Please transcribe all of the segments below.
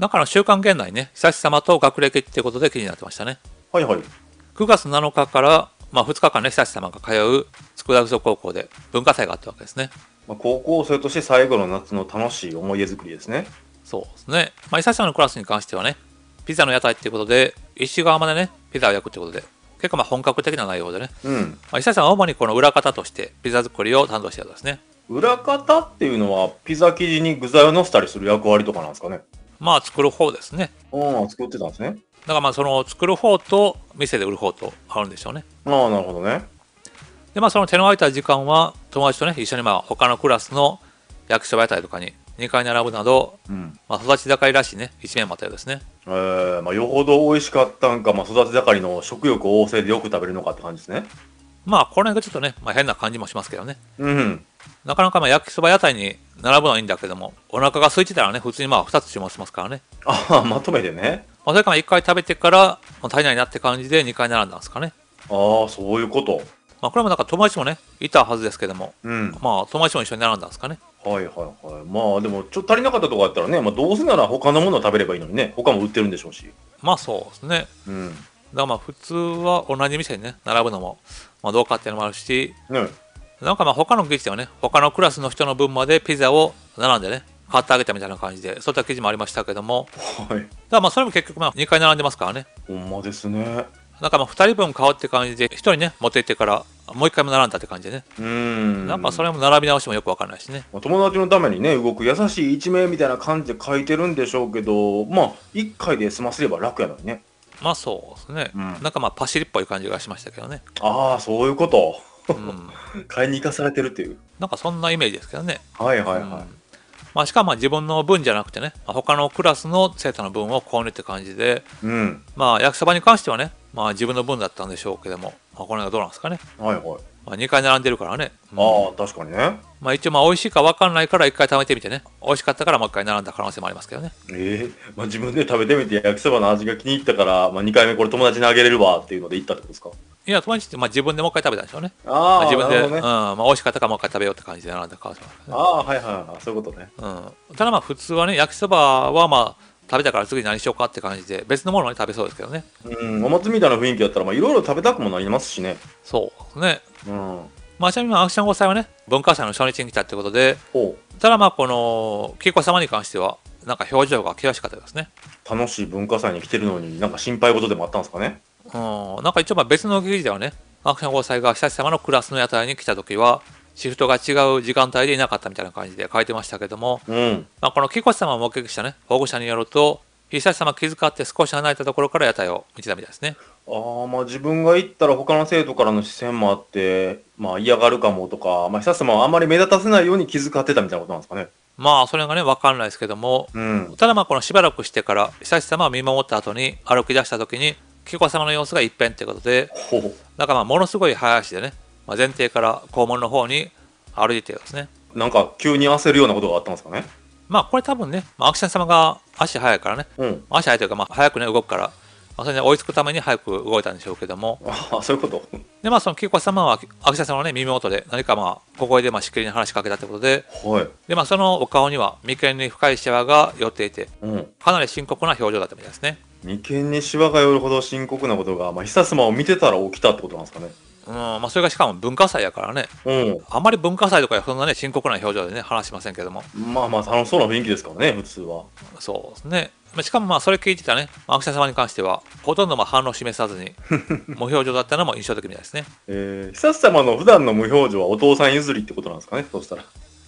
だから週刊現代ね、久し様と学歴ってことで記事になってましたね。はいはい。9月7日から、まあ、2日間ね、久し様が通う佃磯高校で文化祭があったわけですね。まあ、高校生として最後の夏の楽しい思い出作りですね。そうですね。まあ、久し様のクラスに関してはね、ピザの屋台っていうことで、石川までね、ピザを焼くってことで、結構まあ本格的な内容でね、うん、まあ、久さんは主にこの裏方としてピザ作りを担当してたんですね裏方っていうのはピザ生地に具材をのせたりする役割とかなんですかねまあ作る方ですね。ああ、作ってたんですね。だからまあその作る方と店で売る方とあるんでしょうね。ああ、なるほどね。でまあその手の空いた時間は友達とね一緒にまあ他のクラスの役所屋台とかに2階に並ぶなど、うん、まあ、育ち盛りらしいね一面もあったようですね。えーまあ、よほど美味しかったんか、まあ、育ち盛りの食欲旺盛でよく食べるのかって感じですね。まあ、これがちょっとね、まあ、変な感じもしますけどね。うん。なかなかまあ焼きそば屋台に並ぶのはいいんだけども、お腹が空いてたらね、普通にまあ2つ注文しますからね。ああ、まとめてね。まあ、それから1回食べてから、まあ、足りないなって感じで2回並んだんですかね。ああ、そういうこと。まあ、これもなんか友達もね、いたはずですけども、うん、まあ友達も一緒に並んだんですかね。はいはいはい。まあでも、ちょっと足りなかったとこあったらね、まあ、どうせなら他のものを食べればいいのにね、他も売ってるんでしょうし。まあそうですね。うん。だからまあ普通は同じ店にね、並ぶのも、まあ、どうかっていうのもあるし、うん、なんかまあ他の記事ではね、他のクラスの人の分までピザを並んでね、買ってあげたみたいな感じで、そういった記事もありましたけども、はい、だからまあそれも結局まあ2回並んでますからね。ほんまですね。なんかまあ2人分買うって感じで、1人ね、持って行ってから、もう1回も並んだって感じでね。うん。なんかそれも並び直しもよくわからないしね。まあ、友達のためにね、動く優しい一面みたいな感じで書いてるんでしょうけど、まあ1回で済ませれば楽やのにね。まあそうですね、うん、なんかまあパシリっぽい感じがしましたけどねああそういうこと、買いに行かされてるっていうなんかそんなイメージですけどねはいはいはい、うん、まあ、しかも自分の分じゃなくてね、まあ、他のクラスの生徒の分を購入って感じで、うん、まあ焼きそばに関してはね、まあ、自分の分だったんでしょうけども、まあ、この辺がどうなんですかねはいはいまあ、2回並んでるからね。うん、ああ、確かにね。まあ一応まあ美味しいか分かんないから一回食べてみてね。美味しかったからもう一回並んだ可能性もありますけどね。ええー、まあ自分で食べてみて焼きそばの味が気に入ったから、まあ2回目これ友達にあげれるわっていうので行ったってことですかいや、友達ってまあ自分でもう一回食べたんでしょうね。あ、あ、自分で、ね、うん、まあ美味しかったからもう一回食べようって感じで並んだ可能性もある、ね、ああ、はいはいはい、そういうことね。うん。ただまあ普通はね、焼きそばはまあ、食べたから次何しようかって感じで別のものに食べそうですけどねうんお祭りみたいな雰囲気だったらいろいろ食べたくもなりますしねそうね。うん。まあ、ちなみにアクション5歳はね、文化祭の初日に来たってことで、ただまあ、この、恵子様に関しては、なんか表情が険しかったですね。楽しい文化祭に来てるのに、なんか心配事でもあったんですかね。うん、なんか一応まあ別の記事ではね、アクション5歳が久し様のクラスの屋台に来た時は、シフトが違う時間帯でいなかったみたいな感じで書いてましたけども、うん、まあ、この紀子様を目撃したね保護者によると必さま気遣って少し離れたところから屋台を見てたみたいですね。ああ、まあ自分が行ったら他の生徒からの視線もあって、まあ嫌がるかもとか、まあさまはあんまり目立たせないように気遣ってたみたいなことなんですかね。まあそれがね、わかんないですけども、うん、ただまあこのしばらくしてから、さまを見守った後に歩き出した時に、紀子さまの様子が一変ということで、なんかまあものすごい早足でね、まあ、前提から校門の方に歩いてるんですね。なんか急に焦るようなことがあったんですかね。まあこれ多分ね、まあ、アクション様が足早いからね、うん、足早いというか、まあ、早くね、動くから、まあ、それに追いつくために早く動いたんでしょうけども。ああ、そういうこと。で、まあそのキリコ様は、アクション様のね、耳元で、何かまあ、小声でまあしっきりに話しかけたってことで、はい、で、まあそのお顔には、眉間に深いシワが寄っていて、うん、かなり深刻な表情だったみたいですね。眉間にシワが寄るほど深刻なことが、まあ、久様を見てたら起きたってことなんですかね。うんまあ、それがしかも文化祭やからね、うん、あまり文化祭とかそんなね深刻な表情でね話しませんけどもまあまあ楽しそうな雰囲気ですからね普通はそうですねしかもまあそれ聞いてたねマクさャ様に関してはほとんどまあ反応を示さずに 無表情だったのも印象的みたいですねえー、久志様の普段の無表情はお父さん譲りってことなんですかねそうしたら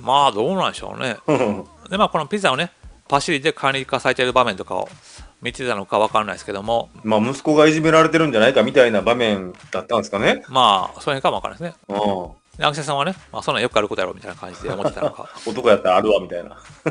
まあどうなんでしょうねでまあこのピザをねパシリで管理化されている場面とかを見てたのか分かんないですけども。まあ、息子がいじめられてるんじゃないかみたいな場面だったんですかね。まあ、その辺かも分からないですね。うん。アクさんはね、まあ、そんなよくあることやろみたいな感じで思ってたのか。男やったらあるわみたいな。う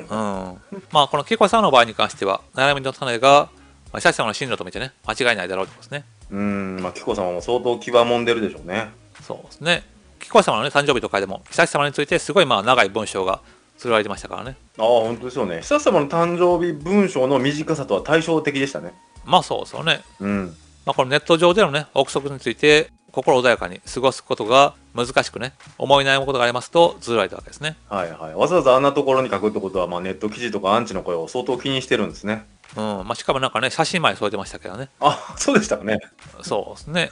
ん。まあ、この恵子さんの場合に関しては、悩みの種が、まあ、久さんの進路と見てね、間違いないだろうってことですね。うん、まあ、紀子様も相当気はもんでるでしょうね。そうですね。紀子様のね、誕生日とかでも、久様についてすごいまあ長い文章がつられてましたからねああ本当ですよね久様の誕生日文章の短さとは対照的でしたねまあそうですよねうんまあこのネット上でのね憶測について心穏やかに過ごすことが難しくね思い悩むことがありますとつらいたわけですねはいはいわざわざあんなところに書くってことは、まあ、ネット記事とかアンチの声を相当気にしてるんですねうんまあ、しかもなんかね写真まで添えてましたけどねあそうでしたかねそうですね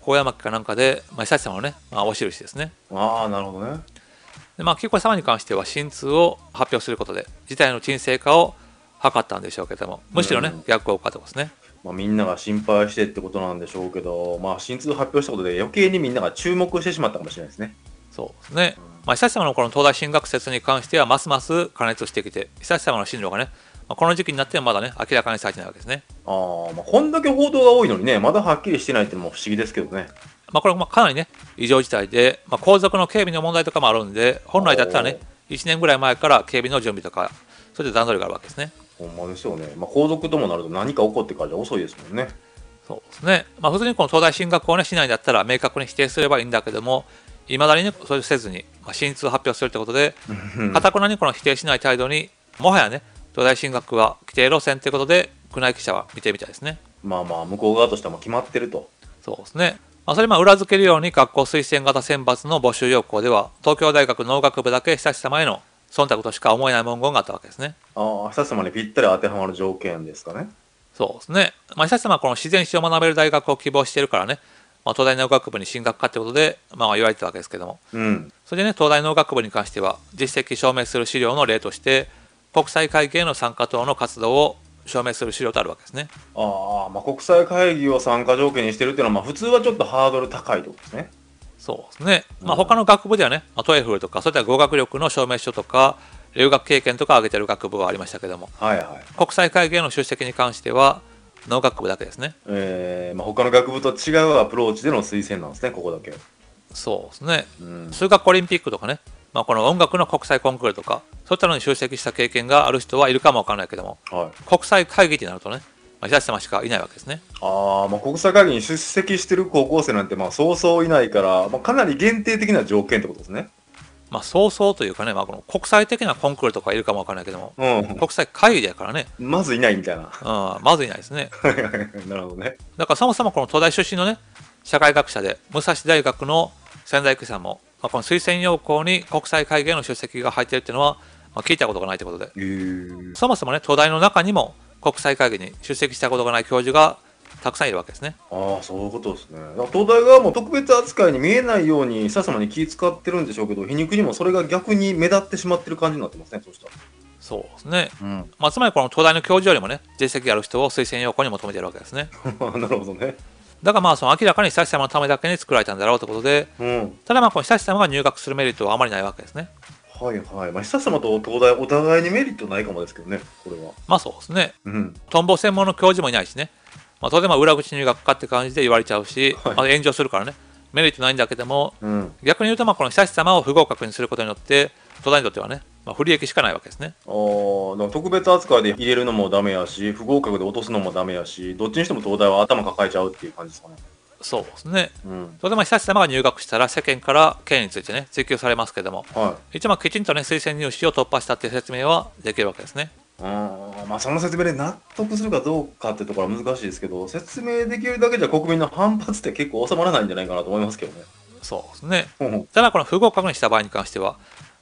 小 山家かなんかで、まあ、久々のね、まあ、お印ですねああなるほどねでまあ、紀子様に関しては心痛を発表することで事態の沈静化を図ったんでしょうけどもむしろね、逆効果とですね。まあ、みんなが心配してってことなんでしょうけど、まあ、心痛発表したことで余計にみんなが注目してしまったかもしれないですね。そうですね、まあ、久まのこの東大進学説に関してはますます加熱してきて久まの進路がね、まあ、この時期になってまだね明らかにされてないわけですねあ、まあ、こんだけ報道が多いのにねまだはっきりしてないってのも不思議ですけどねまあ、これもかなりね、異常事態で、まあ、皇族の警備の問題とかもあるんで、本来だったらね、1年ぐらい前から警備の準備とか、それで段取りがあるわけですね。ほんまですよね。まあ、皇族ともなると何か起こってからじゃ遅いですもんね。そうですね。まあ、普通にこの東大進学をね、しないだったら明確に否定すればいいんだけども、いまだにね、それせずに、まあ、進出を発表するということで、かたくなにこの否定しない態度に、もはやね、東大進学は規定路線ということで、宮内記者は見てみたいですね。まあまあ、向こう側としても決まってると。そうですね。まあ、それま裏付けるように学校推薦型選抜の募集要項では東京大学農学部だけ久し様への忖度としか思えない文言があったわけですね。ああ久し様にぴったり当てはまる条件ですかね。そうですね。まあ、久し様はこの自然史を学べる大学を希望してるからね、まあ、東大農学部に進学かってことで、まあ、言われてたわけですけども、うん、それでね東大農学部に関しては実績証明する資料の例として国際会計の参加等の活動を証明する資料とあるわけですね。あ、まあ、国際会議を参加条件にしてるっていうのは、ま普通はちょっとハードル高いとこですね。そうですね。まあ、他の学部ではね、まあ、トエフルとか、そういった語学力の証明書とか、留学経験とか挙げてる学部はありましたけども、はいはい、国際会議への出席に関しては、農学部だけですね。えーまあ、他の学部と違うアプローチでの推薦なんですね、ここだけ。そうですね、うん、数学オリンピックとかね、まあ、この音楽の国際コンクールとかそういったのに出席した経験がある人はいるかもわからないけども、はい、国際会議ってなるとね、まあ、平瀬様しかいないわけですねあ、まあ、国際会議に出席してる高校生なんてまあそうそういないから、まあ、かなり限定的な条件ってことですね。まあ、そうそうというかね、まあ、この国際的なコンクールとかいるかもわからないけども、うん、国際会議だからね。まずいないみたいな。うん、まずいないですね。なるほどね。だからそもそもこの東大出身のね、社会学者で、武蔵大学の仙台育さんもまあ、この推薦要項に国際会議への出席が入っているっていうのは、まあ、聞いたことがないということで、えー、そもそもね東大の中にも国際会議に出席したことがない教授がたくさんいるわけですね。ああ、そういうことですね。東大側も特別扱いに見えないように、さ様に気使ってるんでしょうけど、皮肉にもそれが逆に目立ってしまってる感じになってますね、そうしたら。そうですね、うん、まあ、つまりこの東大の教授よりもね実績ある人を推薦要項に求めてるわけですね。なるほどね。だがまあその明らかに久さ様のためだけに作られたんだろうということで、うん、ただまあこの久志様が入学するメリットはあまりないわけですね。はいはい、まあ、久様と東大お互いにメリットないかもですけどねこれはまあそうですね、うん、トンボ専門の教授もいないしね、まあ、当然まあ裏口入学かって感じで言われちゃうし、はい、まあ、炎上するからねメリットないんだけども、うん、逆に言うとまあこの久し様を不合格にすることによって東大にとってはねまあ、不利益しかないわけですね。あ特別扱いで入れるのもダメやし、不合格で落とすのもダメやし、どっちにしても東大は頭抱えちゃうっていう感じですかね。そうですね。うん、それでまあ悠仁さまが入学したら世間から県についてね追及されますけども、はい、一番きちんとね推薦入試を突破したっていう説明はできるわけですね。うんまあ、その説明で納得するかどうかってところは難しいですけど説明できるだけじゃ国民の反発って結構収まらないんじゃないかなと思いますけどね。そうですね。ただこの不合格にした場合に関しては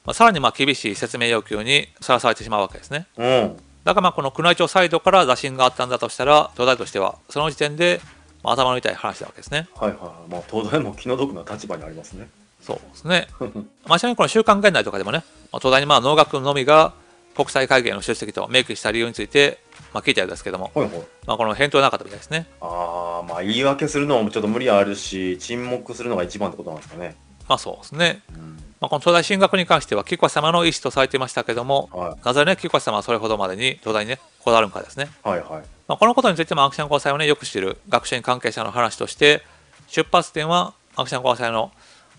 まあ、さらにまあ厳しい説明要求にさらされてしまうわけですね。うん、だからまあこの宮内庁サイドから打診があったんだとしたら東大としてはその時点で頭の痛い話なわけですね。はいはい、まあ、東大も気の毒な立場にありますね。そうですね。まあ、ちなみにこの週刊現代とかでもね、まあ、東大にまあ農学のみが国際会議への出席と明記した理由について、まあ、聞いたようですけども、はいはい、まあ、この返答なかったみたいですね。ああ、まあ言い訳するのもちょっと無理あるし、沈黙するのが一番ってことなんですかね。まあそうですね。うんまあ、この東大進学に関しては紀子様の意思とされていましたけども、はい、なぜね紀子様はそれほどまでに東大にねこだわるんかですね、はいはいまあ、このことについてもアクション交際をねよく知る学習院関係者の話として出発点はアクション交際の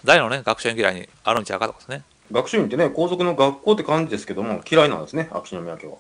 大のね学習院嫌いにあるんちゃうかとかですね学習院ってね皇族の学校って感じですけども嫌いなんですね秋篠宮家は。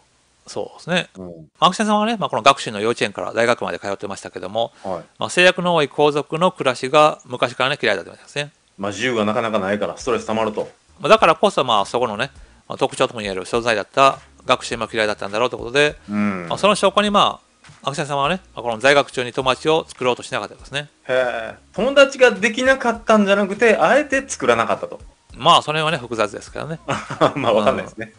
そうですね、うん、マクシェンさんはね、まあ、この学習の幼稚園から大学まで通ってましたけども、はい、まあ、制約の多い皇族の暮らしが昔からね嫌いだったいですね。まあ、自由がなかなかないからストレスたまると。だからこそ、まあ、そこのね、特徴ともいえる所在だった学習も嫌いだったんだろうということで、うん、まあ、その証拠に、まあ、アクさン様はね、この在学中に友達を作ろうとしなかったですね。へ友達ができなかったんじゃなくて、あえて作らなかったと。まあ、その辺はね、複雑ですけどね。まあ、わかんないですね。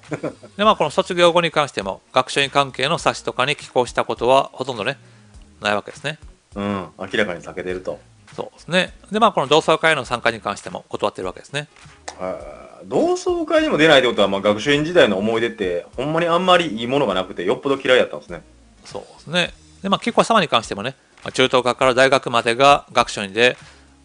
で、まあ、この卒業後に関しても、学習院関係の冊子とかに寄稿したことは、ほとんどね、ないわけですね。うん、明らかに避けてると。そうですね。で、まあ、この同窓会への参加に関しても断ってるわけですね。はい。同窓会にも出ないってことは、まあ、学習院時代の思い出って、ほんまにあんまりいいものがなくて、よっぽど嫌いだったんですね。そうですね。で、まあ、結構様に関してもね、中等科から大学までが学習院で、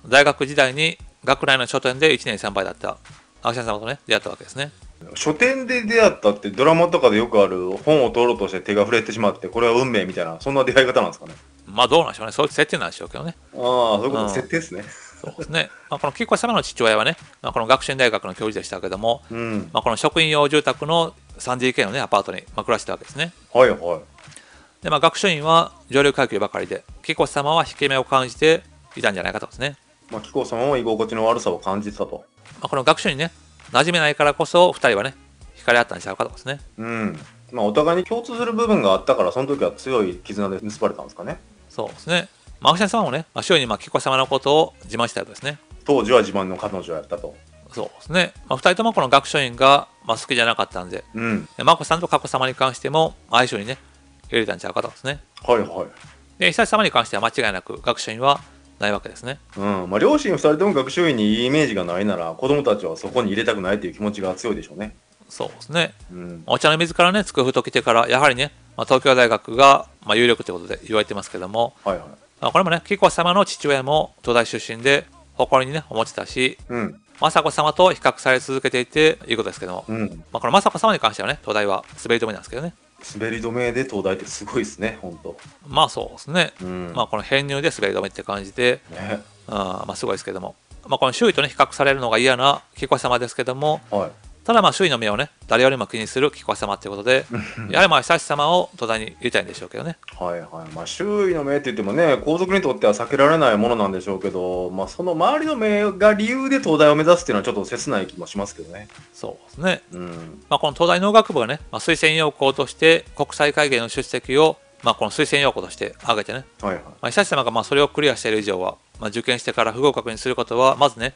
大学時代に学内の書店で1年3倍だった、青木さん様とね、出会ったわけですね。書店で出会ったってドラマとかでよくある本を取ろうとして手が触れてしまってこれは運命みたいなそんな出会い方なんですかねまあどうなんでしょうね、そういう設定なんでしょうけどね。ああ、そういうこと、設定ですね。そうですね。まあ、この菊子様の父親はね、まあ、この学習院大学の教授でしたけども、うん、まあこの職員用住宅の 3DK のね、アパートにまあ暮らしてたわけですね。はいはい。で、まあ学習院は上流階級ばかりで、菊子様は引け目を感じていたんじゃないかとですね。まあ菊子様も居心地の悪さを感じてたと。まあこの学習院ね、馴染めないからこそ、2人はね、惹かれ合ったんちゃうかとですね。うん。まあ、お互いに共通する部分があったから、その時は強い絆で結ばれたんですかね。そうですね。まあ、木さんもね、まあ、周囲にまあ結婚様のことを自慢したようですね。当時は自慢の彼女やったと。そうですね。まあ、2人ともこの学書院がまあ好きじゃなかったんで、うん、眞子さんと佳子様に関しても相性にね、入れたんちゃうかとですね。はいはい。で、久様に関しては間違いなく学書院はないわけですね。うんまあ、両親2人とも学習院にいいイメージがないなら子供たちはそこに入れたくないという気持ちが強いでしょうね。そうですね。うん、お茶の水からね、つくふと来てから、やはりね、まあ、東京大学が、まあ、有力ということで言われてますけども、はいはいまあ、これもね、紀子様の父親も東大出身で、誇りにね、思ってたし、うん、雅子様と比較され続けていて、いうことですけども、うん、まあ、この雅子様に関してはね、東大は滑り止めなんですけどね。滑り止めで東大ってすごいですね、本当。まあそうですね。うん、まあこの編入で滑り止めって感じで、ね、うん、まあすごいですけども、まあこの周囲とね比較されるのが嫌な紀子様ですけども、はい、ただまあ周囲の目をね誰よりも気にする菊川様ということでやはりまあ久志様を土台に入れたいんでしょうけどねはいはいまあ周囲の目って言ってもね皇族にとっては避けられないものなんでしょうけど、まあ、その周りの目が理由で東大を目指すっていうのはちょっと切ない気もしますけどねそうですね、うんまあ、この東大農学部がね、まあ、推薦要項として国際会議の出席をまあ、この推薦要項として挙げてね、はいはいまあ、久様がまあそれをクリアしている以上は、まあ、受験してから不合格にすることはまずね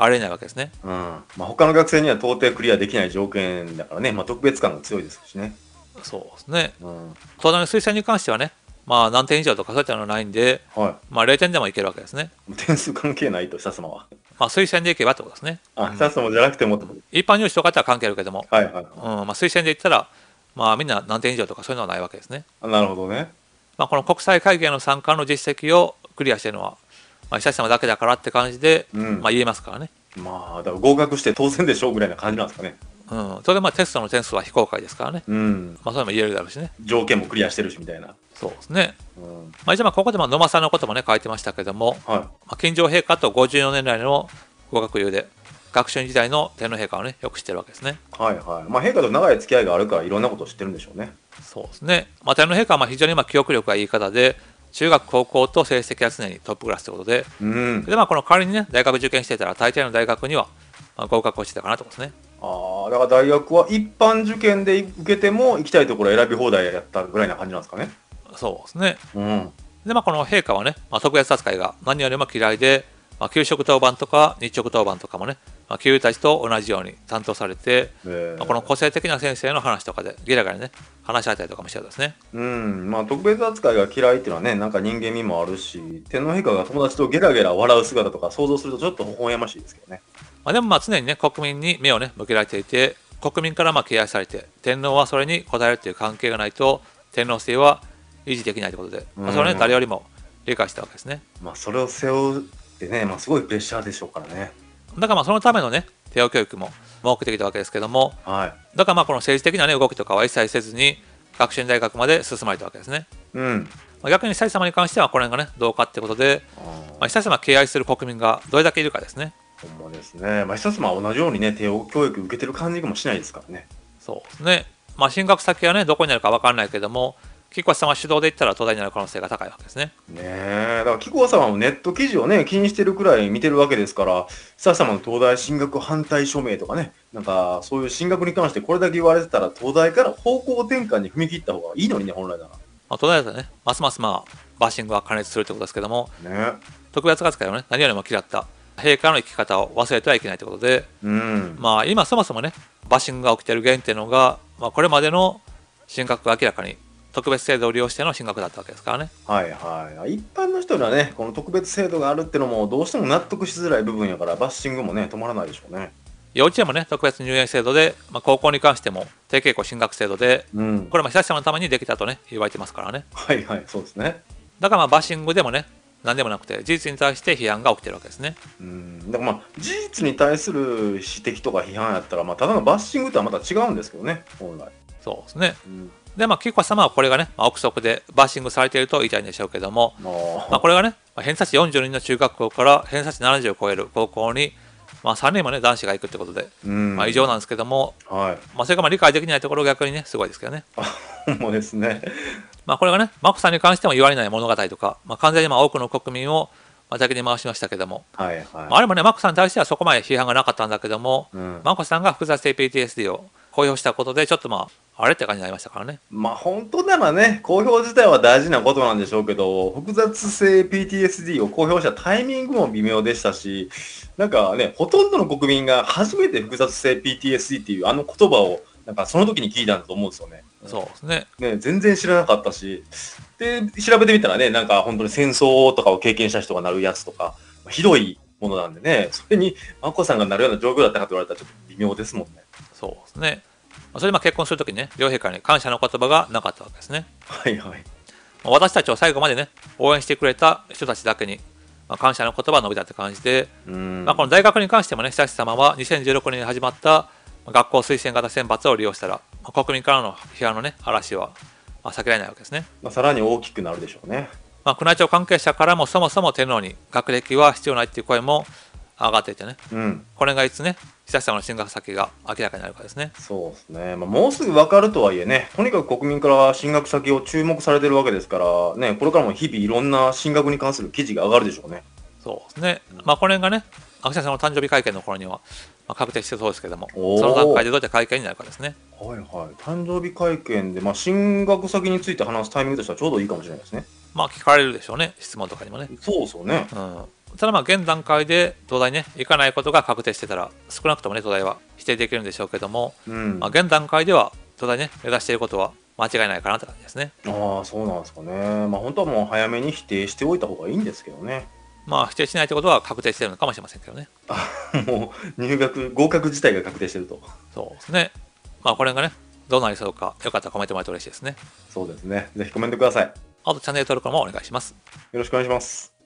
ありえないわけですね。うんまあ、他の学生には到底クリアできない条件だからね、まあ、特別感が強いですしね。そうですね。うん、東大の推薦に関してはね、まあ、何点以上とかそういったのはないんで、はいまあ、0点でもいけるわけですね。点数関係ないと、久様は。まあ、推薦でいけばってことですね。あ、久様じゃなくても一般入試とかっては関係あるけども、はいはいうんまあ、推薦でいったら、まあ、みんな何点以上とかそういうのはないわけですね。なるほどね。まあ、この国際会議への参加の実績をクリアしているのはまあ、久様だけだからって感じで、うん、まあ、言えますからね。まあ、だ合格して当然でしょうぐらいな感じなんですかね。うん、それでまあテストの点数は非公開ですからね、うん、まあ、それも言えるだろうしね条件もクリアしてるしみたいなそうですね、うんまあ、一応まあここでまあ野間さんのこともね書いてましたけども、はいまあ、金城陛下と54年来の合格友で学習時代の天皇陛下をねよく知ってるわけですねはいはいまあ陛下と長い付き合いがあるからいろんなことを知ってるんでしょうねそうですね、まあ、天皇陛下はまあ非常にまあ記憶力がいい方で、中学高校と成績は常にトップクラスということでうん、でまあ、この代わりにね大学受験してたら大体の大学には合格をしてたかなと思うんですねあだから大学は一般受験で受けても行きたいところ選び放題やったぐらいな感じなんですかねそうですね、うん、でまあこの陛下はね、まあ、特別扱いが何よりも嫌いで、まあ、給食当番とか日直当番とかもねまあ、教たちと同じように担当されて、まあ、この個性的な先生の話とかでギラギラね話し合ったりとかもしてたですね。うんまあ、特別扱いが嫌いっていうのはねなんか人間味もあるし天皇陛下が友達とゲラゲラ笑う姿とか想像するとちょっと微笑ましいですけどね。まあ、でもまあ常にね国民に目をね向けられていて国民からまあ敬愛されて天皇はそれに応えるという関係がないと天皇制は維持できないということで、まあ、それはね、誰よりも理解したわけですね。まあ、それを背負ってね、まあ、すごいプレッシャーでしょうからね。だからまあそのためのね、テオ教育も目的たわけですけども、はい、だからまあこの政治的な、ね、動きとかは一切せずに、学習院大学まで進まれたわけですね。うん、まあ逆に久様に関しては、この辺がね、どうかってことで、まあ、久様敬愛する国民がどれだけいるかですね。ほんまですね。まあ、久様は同じようにね、帝王教育受けてる感じもしないですからね。そうですね。まあ、進学先はね、どこになるか分かんないけども、木久扇さんは主導でいったら東大になる可能性が高いわけですね。ねえ、だから木久扇さんはネット記事をね、気にしてるくらい見てるわけですから、久様の東大進学反対署名とかね、なんかそういう進学に関してこれだけ言われてたら、東大から方向転換に踏み切った方がいいのにね、本来なら。まあ、東大だとね、ますますまあ、バッシングは過熱するってことですけども、ね、特別扱いをね、何よりも嫌った。陛下の生き方を忘れてはいけないということで、うん、まあ今そもそもねバッシングが起きてる原点のが、まあ、これまでの進学が明らかに特別制度を利用しての進学だったわけですからね。はいはい。一般の人にはね、この特別制度があるってのも、どうしても納得しづらい部分やから、バッシングもね、止まらないでしょうね。幼稚園もね、特別入園制度で、まあ、高校に関しても、低型校進学制度で、うん、これも被災者のためにできたとね、言われてますからね。はいはい、そうですね。だからまあ、バッシングでもね、何でもなくて事実に対して批判が起きてるわけですね。うんだからまあ事実に対する指摘とか批判やったら、まあ、ただのバッシングとはまた違うんですけどね本来。そうですね。うんで、まあ、結構様はこれがね、まあ、憶測でバッシングされていると言いたいんでしょうけども、まあ、これがね、まあ、偏差値4 2人の中学校から偏差値70を超える高校に、まあ、3人もね、男子が行くってことで、まあ、異常なんですけども、はい、まあ、それがまあ理解できないところ逆にね、すごいですけどね。もうですね。まあ、これがね、眞子さんに関しても言われない物語とか、まあ、完全にまあ多くの国民をだで回しましたけども、はいはい、あれもね、マックさんに対してはそこまで批判がなかったんだけども、うん、マックさんが複雑性 PTSD を公表したことで、ちょっとまあ、あれって感じになりましたからね。まあ、本当ならね、公表自体は大事なことなんでしょうけど、複雑性 PTSD を公表したタイミングも微妙でしたし、なんかね、ほとんどの国民が初めて複雑性 PTSD っていうあの言葉をなんかその時に聞いたんだと思うんですよね。そうですね。ね、全然知らなかったし、で、調べてみたらね、なんか本当に戦争とかを経験した人がなるやつとか、ひどいものなんでね、それに眞子さんがなるような状況だったかと言われたらちょっと微妙ですもんね。そうですね。それま結婚するときね、両陛下に感謝の言葉がなかったわけですね。はいはい。私たちを最後までね、応援してくれた人たちだけに、まあ、感謝の言葉を述べたって感じで、まあ、この大学に関してもね、久しさまは2016年に始まった学校推薦型選抜を利用したら、国民からの批判の、ね、嵐は避けられないわけですね。まあ、さらに大きくなるでしょうね。まあ、宮内庁関係者からもそもそも天皇に学歴は必要ないっていう声も上がっていてね、うん、これがいつね久さんの進学先が明らかになるかですねそうですね、まあ、もうすぐ分かるとはいえねとにかく国民から進学先を注目されてるわけですからねこれからも日々いろんな進学に関する記事が上がるでしょうねそうですね。まあ、これがね、秋田さんの誕生日会見の頃には、まあ、確定してそうですけども、その段階でどういった会見になるかですね。はいはい。誕生日会見で、まあ、進学先について話すタイミングとしてはちょうどいいかもしれないですね。まあ、聞かれるでしょうね、質問とかにもね。そうそうね。うんただまあ現段階で東大ね行かないことが確定してたら少なくともね東大は否定できるんでしょうけども、うん、まあ現段階では東大ね目指していることは間違いないかなって感じですね。ああそうなんですかね。まあ本当はもう早めに否定しておいた方がいいんですけどね。まあ否定しないってことは確定してるのかもしれませんけどね。もう入学合格自体が確定してると。そうですね。まあこれがねどうなりそうかよかったらコメントもらえて嬉しいですね。そうですね。ぜひコメントください。あとチャンネル登録もお願いします。よろしくお願いします。